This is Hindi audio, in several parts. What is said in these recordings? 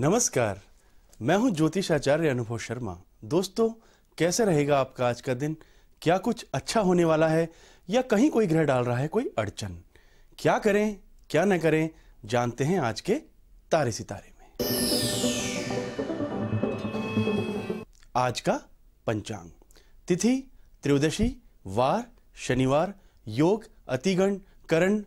नमस्कार मैं हूं ज्योतिषाचार्य अनुभव शर्मा दोस्तों कैसे रहेगा आपका आज का दिन क्या कुछ अच्छा होने वाला है या कहीं कोई ग्रह डाल रहा है कोई अड़चन क्या करें क्या न करें जानते हैं आज के तारे सितारे में आज का पंचांग तिथि त्रियोदशी वार शनिवार योग अतिगण करण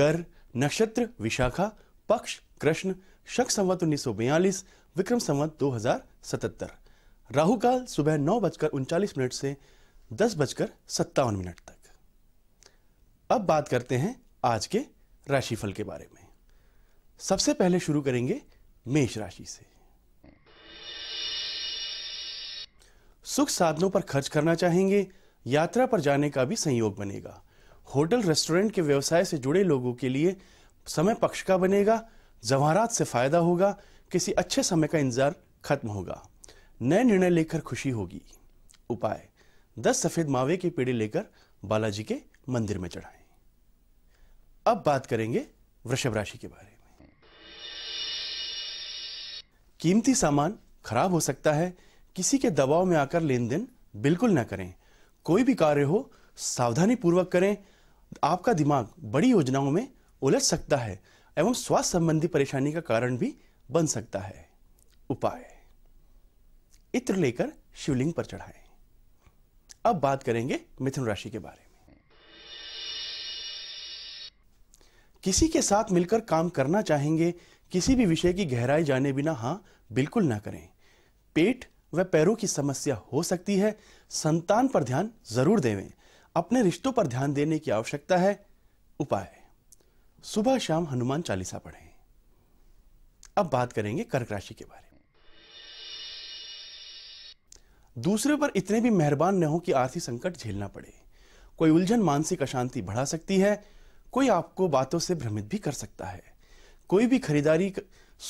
गर नक्षत्र विशाखा पक्ष कृष्ण शक संवत उन्नीस विक्रम संवत 2077 राहु काल सुबह नौ बजकर उनचालीस मिनट से दस बजकर सत्तावन मिनट तक अब बात करते हैं आज के राशिफल के बारे में सबसे पहले शुरू करेंगे मेष राशि से सुख साधनों पर खर्च करना चाहेंगे यात्रा पर जाने का भी संयोग बनेगा होटल रेस्टोरेंट के व्यवसाय से जुड़े लोगों के लिए समय पक्ष का बनेगा जवाहरात से फ़ायदा होगा किसी अच्छे समय का इंतज़ार खत्म होगा नए निर्णय लेकर खुशी होगी उपाय दस सफ़ेद मावे की पेड़ी लेकर बालाजी के मंदिर में चढ़ाएं अब बात करेंगे वृषभ राशि के बारे में कीमती सामान खराब हो सकता है किसी के दबाव में आकर लेन देन बिल्कुल ना करें कोई भी कार्य हो सावधानी पूर्वक करें आपका दिमाग बड़ी योजनाओं में उलझ सकता है एवं स्वास्थ्य संबंधी परेशानी का कारण भी बन सकता है उपाय इत्र लेकर शिवलिंग पर चढ़ाएं अब बात करेंगे मिथुन राशि के बारे में किसी के साथ मिलकर काम करना चाहेंगे किसी भी विषय की गहराई जाने बिना हां बिल्कुल ना करें पेट व पैरों की समस्या हो सकती है संतान पर ध्यान जरूर देवें अपने रिश्तों पर ध्यान देने की आवश्यकता है उपाय सुबह शाम हनुमान चालीसा पढ़ें अब बात करेंगे कर्क राशि के बारे में दूसरे पर इतने भी मेहरबान न हो कि आर्थिक संकट झेलना पड़े कोई उलझन मानसिक अशांति बढ़ा सकती है कोई आपको बातों से भ्रमित भी कर सकता है कोई भी खरीदारी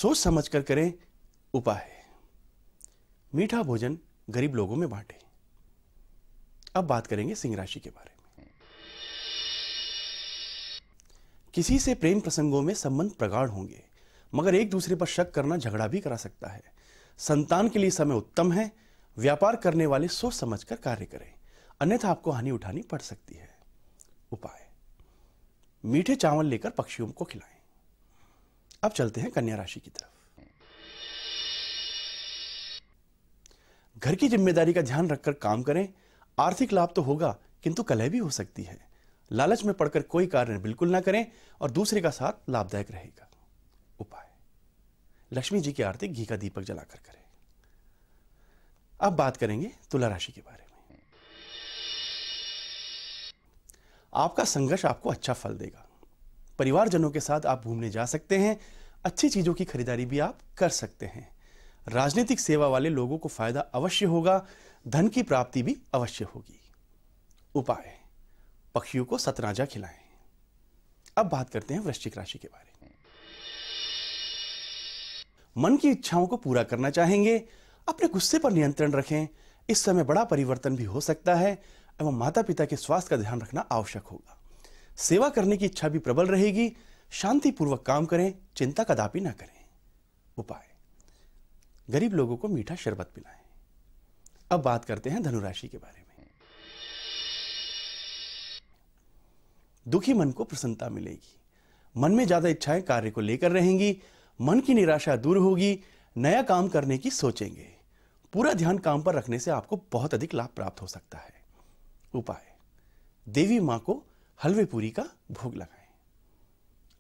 सोच समझ कर करें उपाय मीठा भोजन गरीब लोगों में बांटें अब बात करेंगे सिंह राशि के बारे में किसी से प्रेम प्रसंगों में संबंध प्रगाढ़ होंगे मगर एक दूसरे पर शक करना झगड़ा भी करा सकता है संतान के लिए समय उत्तम है व्यापार करने वाले सोच समझ कर कार्य करें अन्यथा आपको हानि उठानी पड़ सकती है उपाय मीठे चावल लेकर पक्षियों को खिलाएं अब चलते हैं कन्या राशि की तरफ घर की जिम्मेदारी का ध्यान रखकर काम करें आर्थिक लाभ तो होगा किंतु कलह भी हो सकती है लालच में पड़कर कोई कार्य बिल्कुल ना करें और दूसरे का साथ लाभदायक रहेगा उपाय लक्ष्मी जी की आरती घी का दीपक जलाकर करें अब बात करेंगे तुला राशि के बारे में आपका संघर्ष आपको अच्छा फल देगा परिवारजनों के साथ आप घूमने जा सकते हैं अच्छी चीजों की खरीदारी भी आप कर सकते हैं राजनीतिक सेवा वाले लोगों को फायदा अवश्य होगा धन की प्राप्ति भी अवश्य होगी उपाय पक्षियों को सतनाजा खिलाएं अब बात करते हैं वृश्चिक राशि के बारे में मन की इच्छाओं को पूरा करना चाहेंगे अपने गुस्से पर नियंत्रण रखें इस समय बड़ा परिवर्तन भी हो सकता है एवं माता पिता के स्वास्थ्य का ध्यान रखना आवश्यक होगा सेवा करने की इच्छा भी प्रबल रहेगी शांतिपूर्वक काम करें चिंता कदापि ना करें उपाय गरीब लोगों को मीठा शरबत पिलाएं अब बात करते हैं धनुराशि के बारे में दुखी मन को प्रसन्नता मिलेगी मन में ज्यादा इच्छाएं कार्य को लेकर रहेंगी मन की निराशा दूर होगी नया काम करने की सोचेंगे पूरा ध्यान काम पर रखने से आपको बहुत अधिक लाभ प्राप्त हो सकता है उपाय देवी मां को हलवे पूरी का भोग लगाएं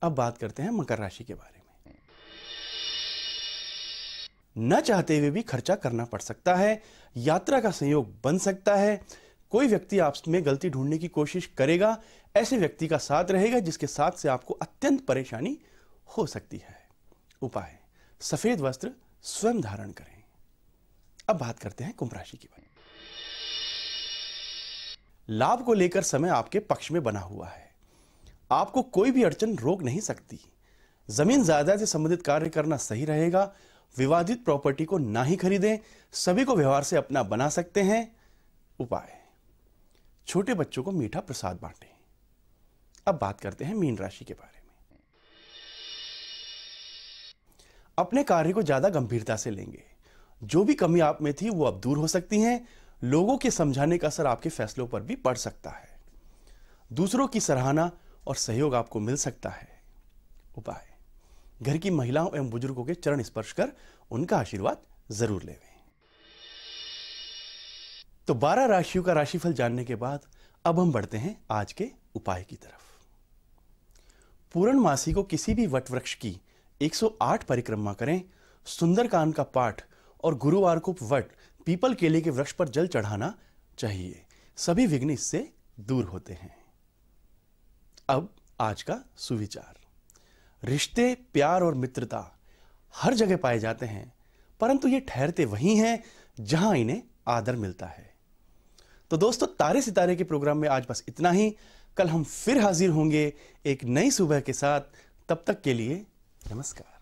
अब बात करते हैं मकर राशि के बारे में न चाहते हुए भी खर्चा करना पड़ सकता है यात्रा का संयोग बन सकता है कोई व्यक्ति आप में गलती ढूंढने की कोशिश करेगा ऐसे व्यक्ति का साथ रहेगा जिसके साथ से आपको अत्यंत परेशानी हो सकती है उपाय सफेद वस्त्र स्वयं धारण करें अब बात करते हैं कुंभ राशि की लाभ को लेकर समय आपके पक्ष में बना हुआ है आपको कोई भी अड़चन रोक नहीं सकती जमीन जायदाद से संबंधित कार्य करना सही रहेगा विवादित प्रॉपर्टी को ना ही खरीदें सभी को व्यवहार से अपना बना सकते हैं उपाय छोटे बच्चों को मीठा प्रसाद बांटें अब बात करते हैं मीन राशि के बारे में अपने कार्य को ज्यादा गंभीरता से लेंगे जो भी कमी आप में थी वो अब दूर हो सकती है लोगों के समझाने का असर आपके फैसलों पर भी पड़ सकता है दूसरों की सराहना और सहयोग आपको मिल सकता है उपाय घर की महिलाओं एवं बुजुर्गों के चरण स्पर्श कर उनका आशीर्वाद जरूर लेवें तो बारह राशियों का राशिफल जानने के बाद अब हम बढ़ते हैं आज के उपाय की तरफ मासी को किसी भी वट वृक्ष की 108 परिक्रमा करें सुंदरकांड का पाठ और गुरुवार को वट पीपल केले के वृक्ष पर जल चढ़ाना चाहिए सभी विघ्न इससे दूर होते हैं अब आज का सुविचार रिश्ते प्यार और मित्रता हर जगह पाए जाते हैं परंतु ये ठहरते वही हैं जहां इन्हें आदर मिलता है तो दोस्तों तारे सितारे के प्रोग्राम में आज बस इतना ही कल हम फिर हाजिर होंगे एक नई सुबह के साथ तब तक के लिए नमस्कार